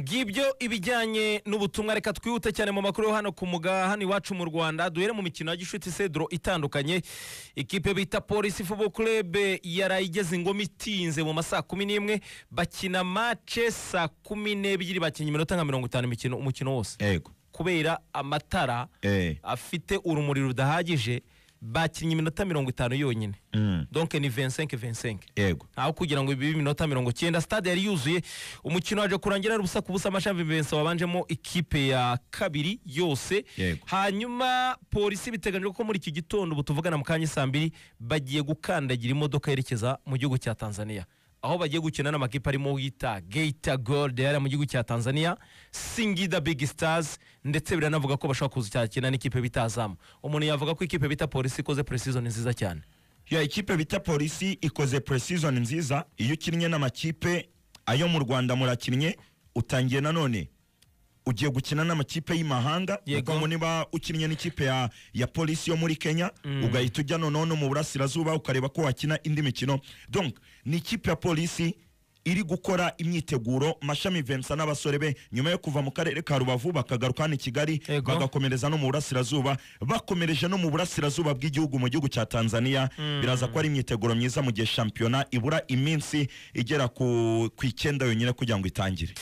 ngibyo ibijyanye n'ubutumwa reka twihute cyane mu makuru hano ku muga hano iwacu mu rwanda duhere mu mikino ya gishuti cedro itandukanye ikipe bita polisi fubo kurebe yaraye igeze ingoma itinze mu masaha kumi n'imwe bakina mace saa kumi n'ebyiri bakinnye iminota nka mirongo itanu imikino umukino wose kubera amatara eh. afite urumuri rudahagije bakinnye iminota mirongo itanu yonyine mm. donke ni vensenke vensenke yego aho kugira ngo bibe iminota mirongo icyenda sitade yari yuzuye umukino waje kurangira ari ubusa ku busa amashami benso wabanjemo ikipe ya kabiri yose hanyuma polisi biteganyijwe ko muri iki gitondo ubu tuvugana mu kanya saa mbiri bagiye gukandagira imodoka yerekeza mu gihugu cya tanzania aho bagiye gukina n'amakipe arimo bita geyita golde yari mu gihugu cya tanzania singida bigi sitazi ndetse biranavuga ko bashobora cyakina n'ikipe bita azamu umuntu yavuga ko ikipe bita polisi ikoze puresizoni nziza cyane ya ikipe bita polisi ikoze puresizoni nziza iyo ukinnye n'amakipe ayo mu rwanda murakinnye utangiye nanone ugiye gukina n'amakipe y'imahanga ubwo niba ukinnye n'ikipe ya, ya polisi yo muri kenya mm. ugahita ujya noneho mu burasirazuba ukareba ko wakina indi mikino donc ni ikipe ya polisi iri gukora imyiteguro mashami vensa n'abasore be nyuma yo kuva mu karere ka rubavu bakagaruka hano i kigali bagakomereza no mu burasirazuba bakomereje no mu burasirazuba bw'igihugu mu gihugu cya tanzania mm. biraza ko ari imyiteguro myiza mu gihe shampiyona ibura iminsi igera ku icyenda yonyine kugira ngo itangire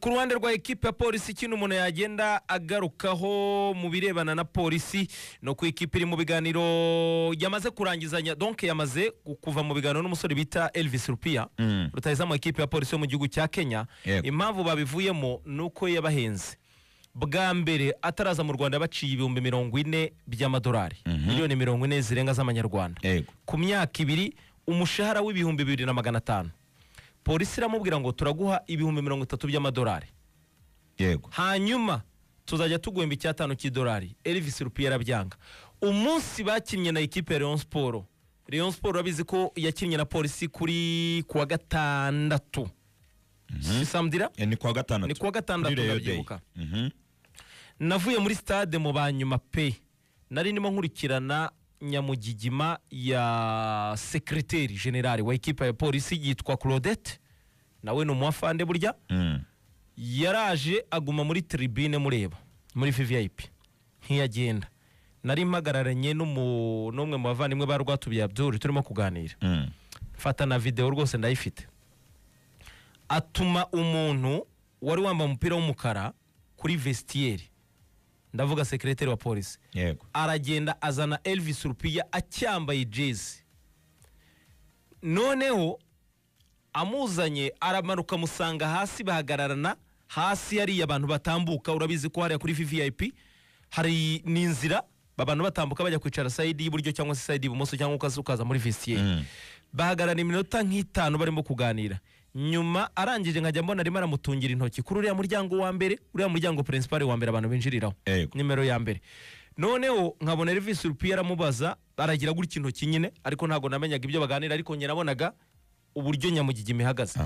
ku ruhande rwa ekipa ya polisi ikintu umuntu yagenda agarukaho mu birebana na polisi ni uko ikipe iri mu biganiro yamaze kurangizanya donke yamaze kuva mu biganiro n'umusore bita elvis rupiya mm. rutahiza mu ekipe ya polisi yo mu gihugu cya kenya impamvu babivuyemo ni uko yabahenze bwa mbere ataraza mu rwanda baciye ibihumbi mirongo ine by'amadolari mhm. miliyoni mirongo ine zirenga z'amanyarwanda ku myaka ibiri umushahara w'ibihumbi bibiri na magana atanu polisi iramubwira ngo turaguha ibihumbi mirongo itatu by'amadolari yego hanyuma tuzajya tuguhemba icyatanu cy'idolari elivisi rupiye arabyanga umunsi bakinnye na ekipe ya leon siporo leon siporo urabizi ko yakinnye na polisi kuri kuwa gatandatu mhm. sisambwira eh, ni kuwa gatandatu ni kuwa gatandatu ndabyibuka mhm. navuye muri sitade mu ba nyuma pe nari ndimo nkurikirana nyamugigima ya sekreteri generale wa ekipa ya polisi yitwa claudette nawe ni umuwafande burya hmm. yaraje aguma muri tiribine mureba muri vvip ntiyagenda nari mpagararanye n'umwe mu bavandimwe ba rwatubiye abdul turimo kuganira hmm. fata na videwo rwose ndayifite atuma umuntu wari wambaye umupira w'umukara kuri vesitiyeri ndavuga sekireteri wa polisi aragenda azana Elvis Rupiya acyambaye jezi noneho amuzanye aramanuka amusanga hasi bahagararana hasi yariya abantu batambuka urabizi ko hariya kuri vvip hari n'inzira abantu batambuka bajya kwicara sayidi y'iburyo cyangwa se sayidi y'ibumoso cyangwa ukaza muri vestiaire mm. bahagarara iminota nk'itanu barimo kuganira nyuma arangije nkajya mbona arimo aramutungira intoki kuri uriya muryango wa mbere uriya muryango perezida wa mbere abantu binjiriraho nimero ya mbere noneho nkabona revisi rupiye aramubaza aragira gutya intoki nyine ariko ntabwo namenyaga ibyo baganira ariko nyirabonaga uburyo nyamugigima ihagaze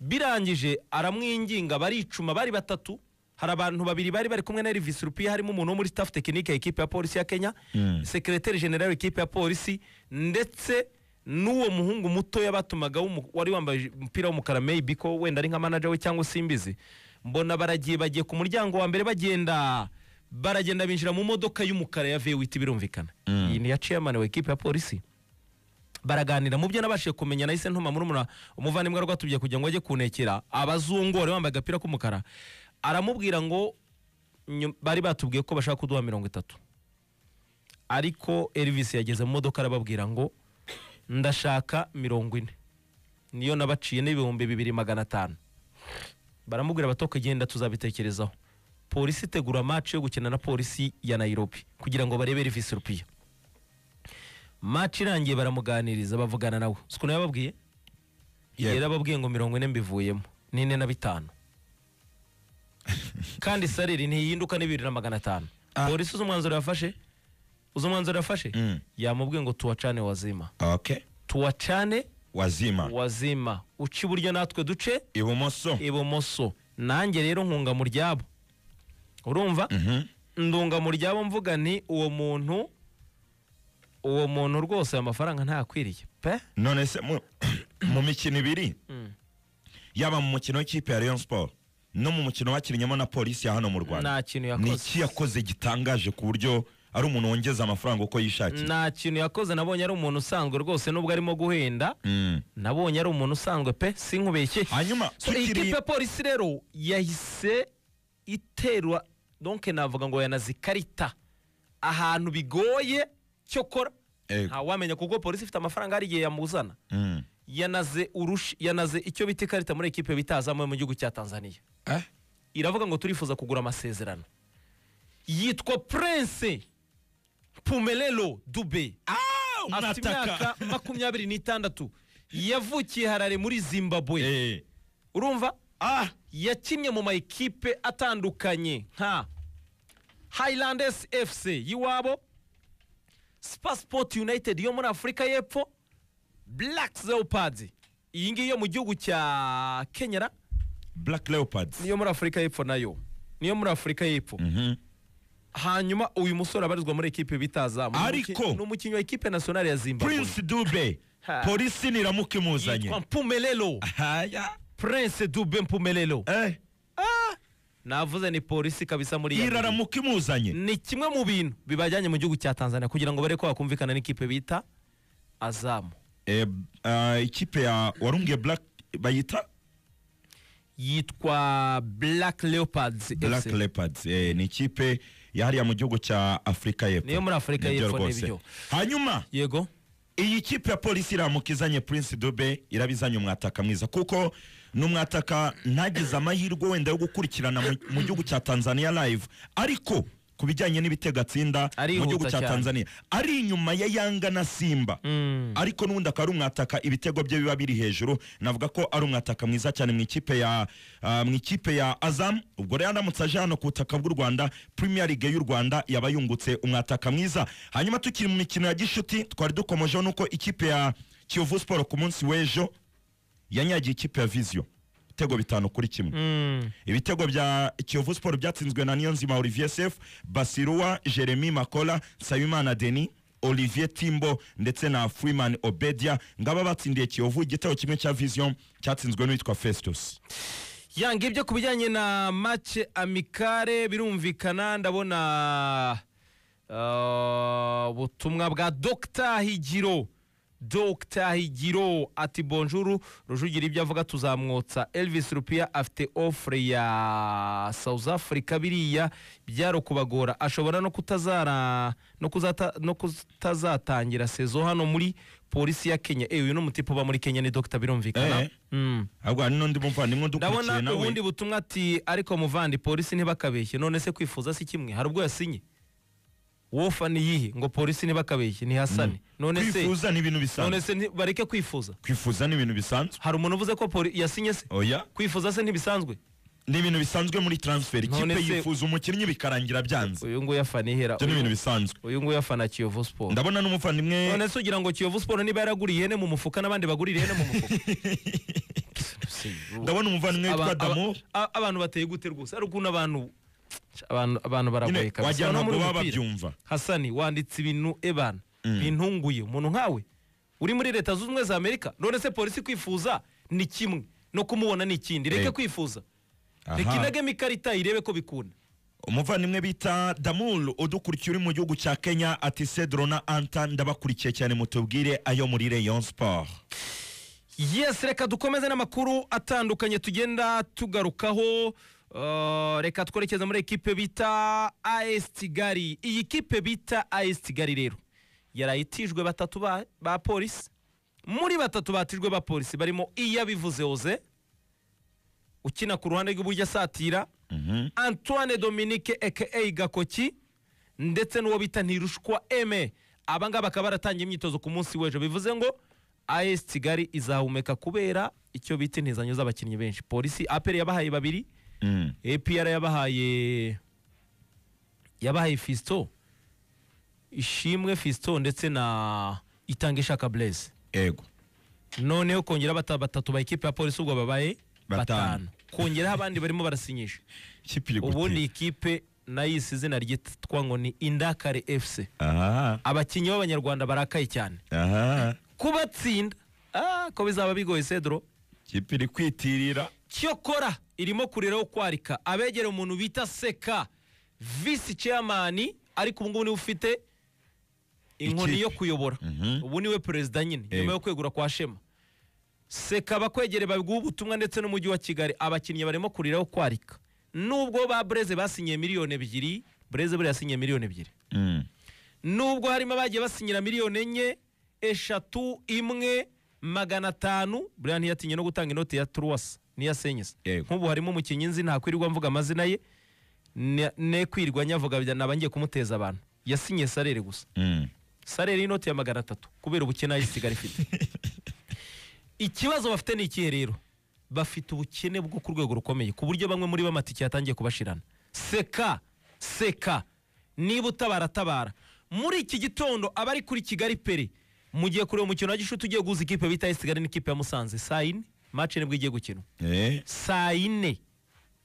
birangije aramwinginga baricuma bari batatu hari abantu babiri bari bari kumwe na revisi rupiye harimo umuntu wo muri staff tekinike ya ekipi ya polisi ya kenya hmm. sekireteri generale w'ikipe ya polisi ndetse n'uwo muhungu muto batumaga wari wambaye umupira w'umukara meyibi ko wenda ari nka manager we cyangwa simbizi mbona baragiye bagiye ku muryango wa mbere bagenda baragenda binjira mu modoka y'umukara ya vewiti birumvikana mm. iyi ni iya ceyamani wa ekipi ya polisi baraganira mu byo nabashije kumenya nahise ntuma muri umuvandimwe rwatubye kugira ngo ajye kunekera abazungu wari wambaye agapira k'umukara aramubwira ngo bari batubwiye ko bashaka kuduha mirongo itatu ariko erivisi yageze mu modoka arababwira ngo ndashaka mirongo ine niyo nabaciye n'ibihumbi bibiri magana atanu baramubwira batoka igenda tuzabitekerezaho polisi itegura maci yo gukina na polisi ya nayirobi kugira ngo barebe rivisi rupiya maci irangiye baramuganiriza bavugana nawe si ukuntu yababwiye yarababwiye ngo mirongo ine mbivuyemo n'ine na bitanu kandi sareri ntihinduka n'ibiri na magana atanu ah. polisi z'umwanzuro yafashe uzi umwanzuro yafashe mm. yamubwiye ngo tuwacane wazima tuwacane wazima wazima uca iburyo natwe duce ibumoso ibumoso nanjye rero nkunga mu ryabo urumva mhm. ndunga muryabo mvuga ni uwo muntu uwo muntu rwose aya mafaranga ntakwiriye pe none se mu mikino ibiri mm. yaba mu mukino w'ikipe ya leon Sport no mu mukino wakinnyinyemo na polisi ya hano mu rwanda ni iki yakoze gitangaje ku buryo ari umuntu wongeza amafaranga uko yishakiye nta kintu yakoze nabonye ari umuntu usanzwe rwose nubwo arimo guhenda hmm. nabonye ari umuntu usanzwe pe sinkubeshye hanyuma ikipe polisi rero yahise iterwa donke navuga ngo yanaze ikarita ahantu bigoye cyokora ntawamenya kuko polisi ifite amafaranga hari igihe yamuzana hmm. yanaze urushi yanaze icyo bita ikarita muri ekipe bitazamuye mu gihugu cya tanzania eh? iravuga ngo turifuza kugura amasezerano yitwa prince pumerero dube afite imyaka makumyabiri n'itandatu yavukiye harare muri zimbabwe eh. urumva ah. yakinnye mu ma ekipe atandukanye nka hayilandesi efuse y'iwabo sipasipoti yunayitedi yo muri afurika y'epfo burake leopadi iyi ngiyi yo mu gihugu cya kenyera burake leopadi niyo muri afurika y'epfo nayo niyo muri afurika y'epfo mhm. hanyuma uyu musore abarizwa muri ekipe bitaza ariko ni umukinnyi wa ekipe nasiyonari ya zimbabwe prince dube polisi niramukimuzanye yitwa mpumelelo prince dube mpumelelo eh. ah! navuze ni polisi kabisa muri iraramuka imuzanye ni kimwe mu bintu bibajyanye mu gihugu cya tanzania kugira ngo bare ko bakumvikana n'ikipe bita azamu eh, ah, ikipe ya warunge black bayita yitwa Black Leopards Black Leopards eh, ni ikipe yahariya mu gihugu cya Afrika y'Epfo niyo muri Afrika y'Epfo nibyo hanyuma yego iyi kipe ya polisi iramuka Prince Dube irabizanye umwataka mwiza kuko ni umwataka ntagize amahirwe wenda yo gukurikirana mu gihugu cya Tanzania live ariko ku bijyanye n'ibitegatsinda mu gihugu cya tanzania ari inyuma ya yanga na simba mm. ariko n'ubundi akaba ari umwataka ibitego bye biba biri hejuru navuga ko ari umwataka mwiza cyane mu ikipe ya ah, mu ikipe ya azam ubwo rero aramutse aje hano ku butaka bw'u rwanda premier league y'u rwanda yaba yungutse umwataka mwiza hanyuma tukiri mu mikino ya gishuti twari dukomejeho nuko ikipe ya kiyovu sport ku munsi w'ejo yanyagiye ikipe ya viziyo ibitego bitanu kuri kimwe mm. ibitego bya kiyovu siporo byatsinzwe na niyonzima olivier sefu basiruwa jeremy makola nsabimana denis olivier timbo ndetse na freeman obedia ngaba batsindiye kiyovu igitego kimwe cya vision cyatsinzwe n'uwitwa festus yanga ibyo ku bijyanye na mace amikare birumvikana ndabona uh, ubutumwa bwa Dr higiro Dr higiro ati bonjuru rujugira ibyo avuga tuzamwotsa Elvis rupiya afite ofure ya south africa biriya byari byarukubagora ashobora no kutazara no kutazatangira sezo hano muri polisi ya kenya ewe eh, uyu ni umutipe uba muri kenya ni dr birumvikana eh, hmm. ahubwo n'undi muvandimwe ndabona ubundi butumwa ati ariko muvandi polisi ntibakabeshye none se kwifuza si kimwe hari ubwo yasinye wofa ni iyihe ngo polisi ntibakabeshye ntihasane mm. none se kwifuza ni ibintu bisanzwe none se bareke kwifuza kwifuza ni ibintu bisanzwe hari umuntu uvuze ko polisi yasinye se oya oh, kwifuza se ntibisanzwe ni ibintu bisanzwe muri taransiferi ikipe yifuza umukinnyi bikarangira byanze uyu nguyu afana ihera ni ibintu bisanzwe uyu nguyu afana kiyovu siporo ndabona n'umuvandimwe none se ugira ngo kiyovu siporo niba yaraguriye ihene mu mufuka n'abandi bagurira ihene mu mufuka ndabona umuvandimwe witwa damo abantu bateye gute rwose hari ukuntu abantu abantu baragoyeka wagira ngo babyumva hasani wanditse ibintu ebana mm. bintunguye umuntu nkawe uri muri leta zunze ubumwe za amerika none se polisi kwifuza ni kimwe no kumubona ni ikindi reke kwifuza reka inagemo ikarita irebe ko bikunda umuvandimwe bita damuru udukurikiye uri mu gihugu cya kenya ati cedro na anta ndabakurikiye cyane mutubwire ayo muri reyo Sport Yes reka dukomeze n'amakuru atandukanye tugenda tugarukaho Oh, reka twerekeze muri ekipe bita as kigali iyi kipe bita as kigali rero yarayitijwe batatu ba polisi muri batatu batijwe ba polisi barimo iyabivuze oze ukina ku ruhande rw'iburyo asatira mhm. antoine dominique eke gakoki ndetse n'uwo bita ntirushwa eme abangaba bakaba baratangiye imyitozo ku munsi w'ejo bivuze ngo as kigali izahumeka kubera icyo bita intizanyo z'abakinnyi benshi polisi aperi yabahaye babiri Mm. apr yabahaye yabahaye fisito ishimwe fisito ndetse na itange ishaka bureze yego noneho kongera batatu ba ikipe ya polisi ubwo babaye batanu kongeraho abandi barimo barasinyisha ubundi ikipe nayo isi izina ryitwa ngo ni indakare efuse abakinnyi b'abanyarwanda barakaye cyane kubatsinda ah, ko bizaba bigoye sedoro ikipe iri kwitirira cyokora irimo kureraho kwarika abegera umuntu bita seka visi ceyamani ariko ubu ngubu niwe ufite inkoni yo kuyobora mhm. ubu niwe perezida nyine nyuma eh. yo kwegura kwa shema seka abakwegereye babiguha ubutumwa ndetse n'umujyi wa kigali abakinnyi barimo kuriraho kwarika nubwo ba bureze basinye miliyoni ebyiri bureze buriya yasinyiye miliyoni ebyiri mm. nubwo harimo abagiye basinyira miliyoni enye eshatu imwe magana atanu buriya ntiyatinye no gutanga inoti ya turuwasa niyo asenyeza nk'ubu harimo umukinnyi nzi ntakwirirwa mvuga amazina ye ne kwirirwa nyavuga naba ngiye kumuteza abantu yasinye sarere gusa mm. sarere y'inoti ya magana atatu kubera ubukene ayisiga ifite ikibazo bafite ni ikihe rero bafite ubukene bwo ku rwego rukomeye ku buryo bamwe muri bo amatike yatangiye kubashirana seka seka niba utabara tabara muri iki gitondo abari kuri kigali peri mugiye gihe kureba umukino wa gishuti ugiye guhuza ikipe bita esigali n'ikipe ya musanze sayini mace nibwo igiye gukinwa eh. saa yine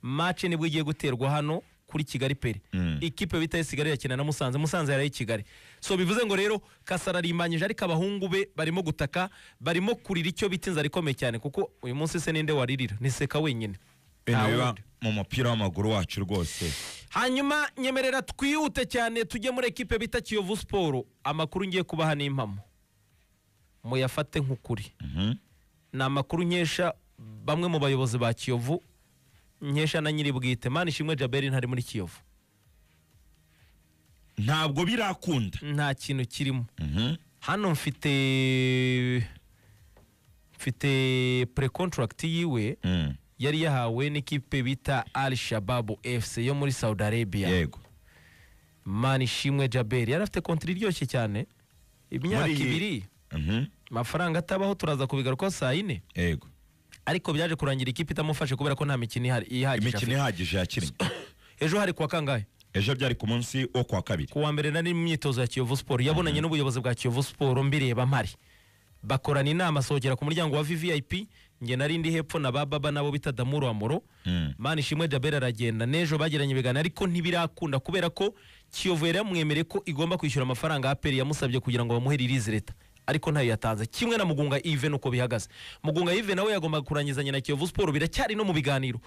mace nibwo igiye guterwa hano kuri kigali pere hmm. ikipe bita esigali yakina na musanze musanze yari kigali so bivuze ngo rero kasararimbanyije ariko abahungu be barimo gutaka barimo kurira icyo bita inzara ikomeye cyane kuko uyu munsi se ninde waririra niseka wenyine mu mupira w'amaguru wacu rwose hanyuma nyemerera twihute cyane tujye muri ekipe bita kiyovu siporo amakuru ngiye kubaha n'impamo muyafate nk'ukuri mhm. ni amakuru nkesha bamwe mu bayobozi ba kiyovu nkesha na nyiri bwite mani ishimwe jaberi ntari muri kiyovu ntabwo birakunda nta kintu kirimo mhm. hano mfite mfite precontract yiwe mm. yari yahawe n'ikipe bita al shababu fc yo muri saudi arabia yego mani ishimwe jaberi yari afite kontiri iryoshye cyane imyaka ibiri mhm. amafaranga atabaho turaza kubigarukaho saa yine yego ariko byaje kurangira ikipe itamufashe kubera ko nta mikino ihagije imikino ihagije yakinnye ejo hari kuwa kangahe ejo byari ku munsi wo kuwa kabiri kuwa mbere nari imyitozo ya kiyovu siporo yabonanye mhm. n'ubuyobozi bwa kiyovu siporo mbireba mpari bakorana inama asohokera ku muryango wa vvip nge nari ndi hepfo na baba nabo bita damuru amoro mm. mani ishimwe jabera aragenda n'ejo bagiranye ibiganiro ariko ntibirakunda kubera ko kiyovu yari yamwemereye ko igomba kwishyura amafaranga aperi yamusabye kugira ngo bamuhe ririzi leta ariko ntayo yatanze kimwe na mugunga even uko bihagaze mugunga even nawe yagomba kurangizanya na kiyovu siporo biracyari no mu biganiro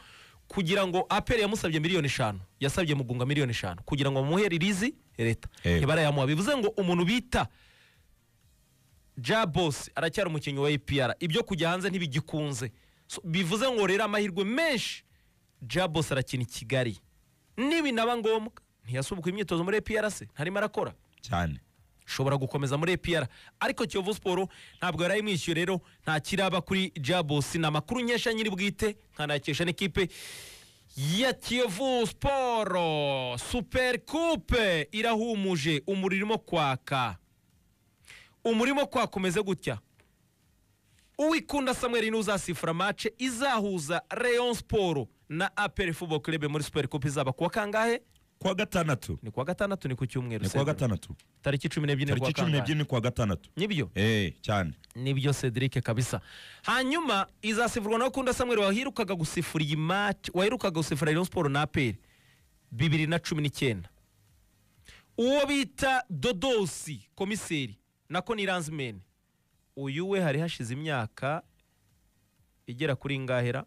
kugira ngo aperi yamusabye miliyoni eshanu yasabye mugunga miliyoni eshanu kugira ngo bamuhe ririzi leta eh. ntibarayamuha bivuze ngo umuntu bita ja bose aracyari umukinnyi wa epr ibyo kujya hanze ntibigikunze bivuze ngo rero amahirwe menshi ja bose arakina i kigali niba inaba ngombwa ntiyasubukwa imyitozo muri epr se ntarimo arakora cyane ashobora gukomeza muri EPR ariko Kiyovu Sport ntabwo yari imwishyuye rero nta kiraba kuri Jabos na makuru nyesha nyiri bwite nkanakesha n'ikipe ya Kiyovu Sport Super Coupe irahumuje umurimo kwaka umurimo kwakomeze gutya uwikunda Samuel n'uzasifura match izahuza Rayon Sport na APR Football Club muri Super Coupe izaba kuwa kangahe kuwa gatandatu ni kuwa gatandatu ni ku cyumweru ni kuwa gatandatu tariki cumi n'ebyiri tariki cumi n'ebyiri ni kuwa gatandatu nibyo eee eh, cyane nibyo cedric kabisa hanyuma izasifurwa na ukunda samweri waherukaga gusifura iyi mati waherukaga gusifura rayon siporo na aperi bibiri na cumi n'icyenda uwo bita dodosi komiseri nako ni ranzimeni uyu we hari hashize imyaka igera kuri ingahera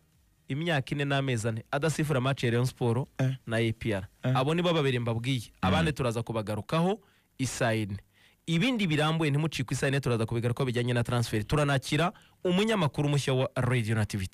imyaka ine n'amezi ane adasifura maci Rayon siporo eh. na epr eh. abo nibo babiri mbabwiye abandi mm. turaza kubagarukaho isayine ibindi birambuye ntimucikwe isayine turaza kubigarukaho bijyanye na transfer turanakira umunyamakuru mushya wa radiyo na tivi